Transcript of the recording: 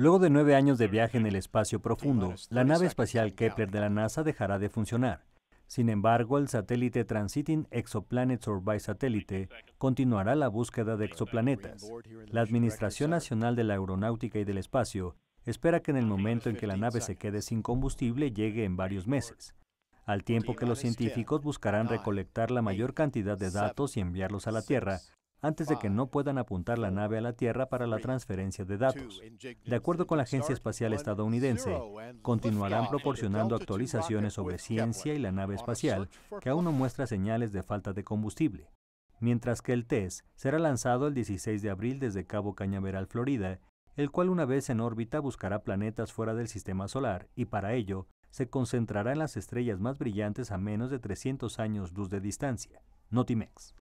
Luego de nueve años de viaje en el espacio profundo, la nave espacial Kepler de la NASA dejará de funcionar. Sin embargo, el satélite Transiting Exoplanet Survey Satellite continuará la búsqueda de exoplanetas. La Administración Nacional de la Aeronáutica y del Espacio espera que en el momento en que la nave se quede sin combustible llegue en varios meses, al tiempo que los científicos buscarán recolectar la mayor cantidad de datos y enviarlos a la Tierra antes de que no puedan apuntar la nave a la Tierra para la transferencia de datos. De acuerdo con la Agencia Espacial Estadounidense, continuarán proporcionando actualizaciones sobre ciencia y la nave espacial, que aún no muestra señales de falta de combustible, mientras que el TES será lanzado el 16 de abril desde Cabo Cañaveral, Florida, el cual una vez en órbita buscará planetas fuera del Sistema Solar y para ello se concentrará en las estrellas más brillantes a menos de 300 años luz de distancia. Notimex.